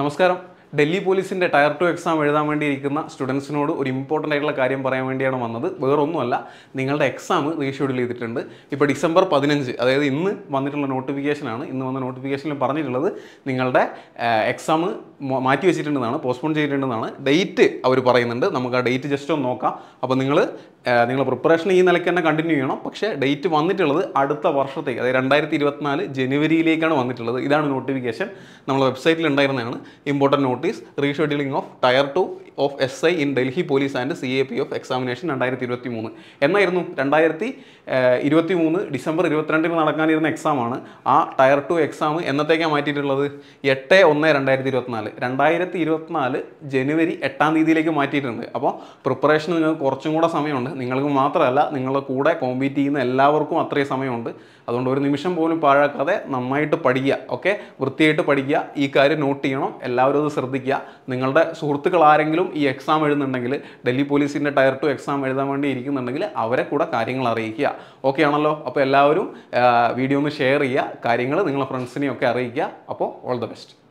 നമസ്കാരം ഡൽഹി പോലീസിൻ്റെ tyre two exam എഴുതാൻ വേണ്ടിയിരിക്കുന്ന സ്റ്റുഡൻസിനോട് ഒരു ഇമ്പോർട്ടൻ്റ് ആയിട്ടുള്ള കാര്യം പറയാൻ വേണ്ടിയാണ് വന്നത് വേറൊന്നുമല്ല നിങ്ങളുടെ എക്സാം റീഷെഡ്യൂൾ ചെയ്തിട്ടുണ്ട് ഇപ്പോൾ ഡിസംബർ പതിനഞ്ച് അതായത് ഇന്ന് വന്നിട്ടുള്ള നോട്ടിഫിക്കേഷനാണ് ഇന്ന് വന്ന നോട്ടിഫിക്കേഷനിൽ പറഞ്ഞിട്ടുള്ളത് നിങ്ങളുടെ എക്സാം മാറ്റി വെച്ചിട്ടുണ്ടെന്നാണ് പോസ്റ്റ്പോൺ ചെയ്തിട്ടുണ്ടെന്നാണ് ഡേറ്റ് അവർ പറയുന്നുണ്ട് നമുക്ക് ആ ഡേറ്റ് ജസ്റ്റ് ഒന്ന് നോക്കാം അപ്പോൾ നിങ്ങൾ നിങ്ങൾ പ്രിപ്പറേഷൻ ഈ നിലയ്ക്ക് തന്നെ കണ്ടിന്യൂ ചെയ്യണം പക്ഷേ ഡേറ്റ് വന്നിട്ടുള്ളത് അടുത്ത വർഷത്തേക്ക് അതായത് രണ്ടായിരത്തി ഇരുപത്തിനാല് ജനുവരിയിലേക്കാണ് വന്നിട്ടുള്ളത് ഇതാണ് നോട്ടിഫിക്കേഷൻ നമ്മുടെ വെബ്സൈറ്റിൽ ഉണ്ടായിരുന്നതാണ് important notice rescheduling of tier two of S I in Delhi police and C A P of examination രണ്ടായിരത്തി ഇരുപത്തി മൂന്ന് എന്നായിരുന്നു രണ്ടായിരത്തി ഇരുപത്തി മൂന്ന് ഡിസംബർ ഇരുപത്തിരണ്ടിന് നടക്കാനിരുന്ന എക്സാമാണ് ആ ടയർ ടു എക്സാം എന്നത്തേക്കാണ് മാറ്റിയിട്ടുള്ളത് എട്ട് ഒന്ന് രണ്ടായിരത്തി ഇരുപത്തിനാല് രണ്ടായിരത്തി ഇരുപത്തിനാല് ജനുവരി എട്ടാം തീയതിയിലേക്ക് മാറ്റിയിട്ടുണ്ട് അപ്പോൾ പ്രിപ്പറേഷൻ നിങ്ങൾക്ക് കുറച്ചും കൂടെ സമയമുണ്ട് നിങ്ങൾക്ക് മാത്രമല്ല നിങ്ങളുടെ കൂടെ കോമ്പീറ്റ് ചെയ്യുന്ന എല്ലാവർക്കും അത്രയും സമയമുണ്ട് അതുകൊണ്ട് ഒരു നിമിഷം പോലും പാഴാക്കാതെ നന്നായിട്ട് പഠിക്കുക ഓക്കെ വൃത്തിയായിട്ട് പഠിക്കുക ഈ കാര്യം നോട്ട് ചെയ്യണം എല്ലാവരും അത് ശ്രദ്ധിക്കുക നിങ്ങളുടെ സുഹൃത്തുക്കൾ ആരെങ്കിലും ഈ എക്സാം എഴുതുന്നുണ്ടെങ്കിൽ ഡൽഹി പോലീസിൻ്റെ ടയർ ടു എക്സാം എഴുതാൻ വേണ്ടി ഇരിക്കുന്നുണ്ടെങ്കിൽ അവരെ കൂടെ കാര്യങ്ങൾ അറിയിക്കുക ഓക്കെ ആണല്ലോ അപ്പോൾ എല്ലാവരും വീഡിയോ ഒന്ന് ഷെയർ ചെയ്യുക കാര്യങ്ങൾ നിങ്ങളുടെ ഫ്രണ്ട്സിനെയൊക്കെ അറിയിക്കുക അപ്പോൾ ഓൾ ദ ബെസ്റ്റ്